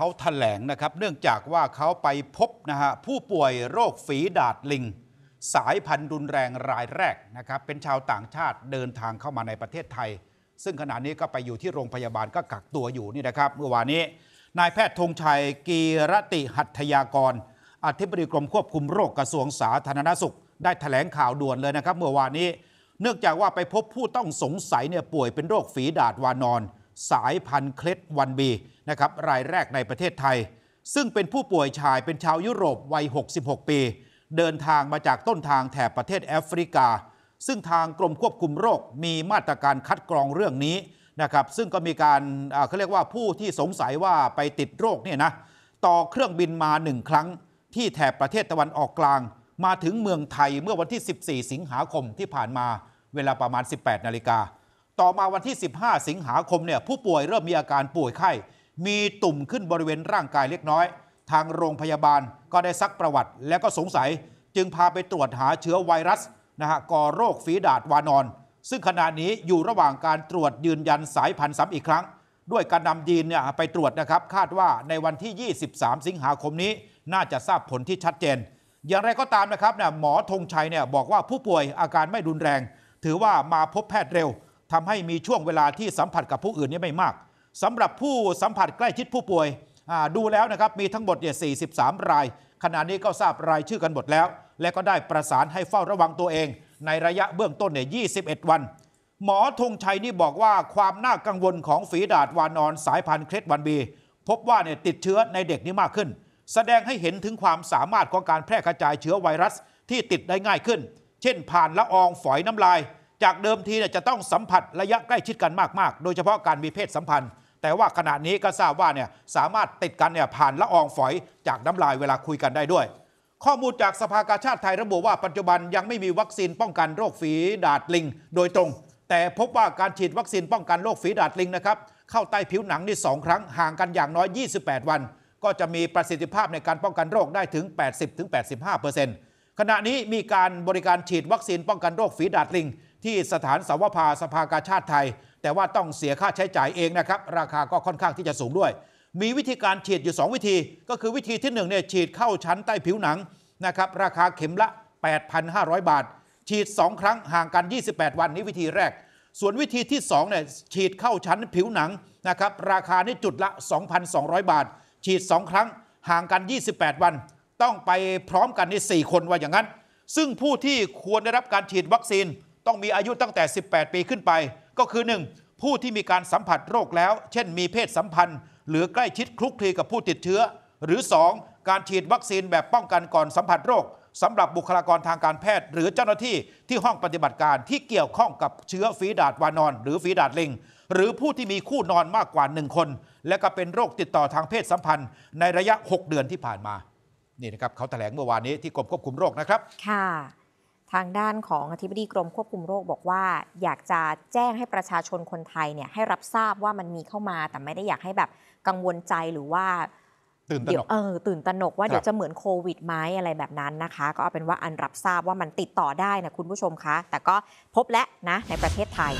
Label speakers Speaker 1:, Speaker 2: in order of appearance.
Speaker 1: เขาถแถลงนะครับ เนื่องจากว่าเขาไปพบนะฮะผู้ป่วยโรคฝีดาดลิง สายพันธุ์รุนแรงรายแรกนะครับ เป็นชาวต่างชาติเดินทางเข้ามาในประเทศไทย ซึ่งขณะนี้ก็ไปอยู่ที่โรงพยาบาลก็กักตัวอยู่นี่นะครับ เมื่อวานนี้ นายแพทย์ธงชัยกีรติหัตถยากร อธิบดีกรมควบคุมโรคกระทรวงสาธารณสุข ได้ถแถลงข่าวด่วนเลยนะครับเมื่อวานนี้ เนื่องจากว่าไปพบผู้ต้องสงสัยเนี่ยป่วยเป็นโรคฝีดาดวานอนสายพันธุ์เคล็ดวันบีนะครับรายแรกในประเทศไทยซึ่งเป็นผู้ป่วยชายเป็นชาวยุโรปวัย66 ปี เดินทางมาจากต้นทางแถบประเทศแอฟริกา ซึ่งทางกรมควบคุมโรคมีมาตรการคัดกรองเรื่องนี้นะครับซึ่งก็มีการเขาเรียกว่าผู้ที่สงสัยว่าไปติดโรคเนี่ยนะต่อเครื่องบินมาหนึ่งครั้ง ที่แถบประเทศตะวันออกกลาง มาถึงเมืองไทยเมื่อวันที่ 14 สิงหาคมที่ผ่านมา เวลาประมาณ 18นาฬิกาต่อมาวันที่ 15 สิงหาคมเนี่ยผู้ป่วยเริ่มมีอาการป่วยไข้ มีตุ่มขึ้นบริเวณร่างกายเล็กน้อย ทางโรงพยาบาลก็ได้ซักประวัติและก็สงสัย จึงพาไปตรวจหาเชื้อไวรัสนะฮะก่อโรคฝีดาดวานอน ซึ่งขณะนี้อยู่ระหว่างการตรวจยืนยันสายพันธุ์ซ้ำอีกครั้ง ด้วยการนำยีนเนี่ยไปตรวจนะครับคาดว่าในวันที่ 23 สิงหาคมนี้น่าจะทราบผลที่ชัดเจน อย่างไรก็ตามนะครับเนี่ยหมอธงชัยเนี่ยบอกว่าผู้ป่วยอาการไม่รุนแรง ถือว่ามาพบแพทย์เร็วทำให้มีช่วงเวลาที่สัมผัสกับผู้อื่นนี่ไม่มาก สำหรับผู้สัมผัสใกล้ชิดผู้ป่วย ดูแล้วนะครับมีทั้งหมดเนี่ย43 ราย ขณะนี้ก็ทราบรายชื่อกันหมดแล้ว และก็ได้ประสานให้เฝ้าระวังตัวเอง ในระยะเบื้องต้นเนี่ย 21 วัน หมอธงชัยนี่บอกว่าความน่ากังวลของฝีดาดวานอนสายพันธุ์เครดวันบี พบว่าเนี่ยติดเชื้อในเด็กนี่มากขึ้น แสดงให้เห็นถึงความสามารถของการแพร่กระจายเชื้อไวรัสที่ติดได้ง่ายขึ้น เช่น ผ่านละอองฝอยน้ำลายจากเดิมทีเนี่ยจะต้องสัมผัสระยะใกล้ชิดกันมากๆ โดยเฉพาะการมีเพศสัมพันธ์ แต่ว่าขณะนี้ก็ทราบว่าเนี่ยสามารถติดกันเนี่ยผ่านละอองฝอยจากน้ำลายเวลาคุยกันได้ด้วย ข้อมูลจากสภากาชาติไทยระบุว่าปัจจุบันยังไม่มีวัคซีนป้องกันโรคฝีดาดลิง โดยตรงแต่พบว่าการฉีดวัคซีนป้องกันโรคฝีดาดลิงนะครับเข้าใต้ผิวหนังนี่สองครั้งห่างกันอย่างน้อย 28 วัน ก็จะมีประสิทธิภาพในการป้องกันโรคได้ถึง 80-85%ขณะนี้มีการบริการฉีดวัคซีนป้องกันโรคฝีดาดลิงที่สถานสาวภาสภากาชาติไทย แต่ว่าต้องเสียค่าใช้จ่ายเองนะครับ ราคาก็ค่อนข้างที่จะสูงด้วย มีวิธีการฉีดอยู่ 2 วิธี ก็คือวิธีที่1เนี่ยฉีดเข้าชั้นใต้ผิวหนังนะครับ ราคาเข็มละ 8,500 บาท ฉีด 2 ครั้งห่างกัน 28 วันนี้วิธีแรก ส่วนวิธีที่2เนี่ยฉีดเข้าชั้นผิวหนังนะครับ ราคานี่จุดละ 2,200 บาท ฉีด 2 ครั้ง ห่างกัน 28 วัน ต้องไปพร้อมกันใน 4 คนว่าอย่างนั้น ซึ่งผู้ที่ควรได้รับการฉีดวัคซีนต้องมีอายุตั้งแต่ 18 ปีขึ้นไป ก็คือ 1. ผู้ที่มีการสัมผัสโรคแล้ว เช่นมีเพศสัมพันธ์ หรือใกล้ชิดคลุกคลีกับผู้ติดเชื้อ หรือ 2. การฉีดวัคซีนแบบป้องกันก่อนสัมผัสโรคสำหรับบุคลากรทางการแพทย์ หรือเจ้าหน้าที่ที่ห้องปฏิบัติการที่เกี่ยวข้องกับเชื้อฝีดาดวานอน หรือฝีดาดลิงหรือผู้ที่มีคู่นอนมากกว่า1คนและก็เป็นโรคติดต่อทางเพศสัมพันธ์ในระยะ6 เดือนที่ผ่านมา นี่นะครับเขาแถลงเมื่อวานนี้ที่กรมควบคุมโรคนะครับ
Speaker 2: ค่ะทางด้านของอธิบดีกรมควบคุมโรคบอกว่า อยากจะแจ้งให้ประชาชนคนไทยเนี่ยให้รับทราบว่ามันมีเข้ามา แต่ไม่ได้อยากให้แบบกังวลใจหรือว่า ตื่นตระหนกเออตื่นตระหนกว่าเดี๋ยวจะเหมือนโควิดไหมอะไรแบบนั้นนะคะ ก็เอาเป็นว่าอันรับทราบว่ามันติดต่อได้นะคุณผู้ชมคะ แต่ก็พบและนะ ในประเทศไทย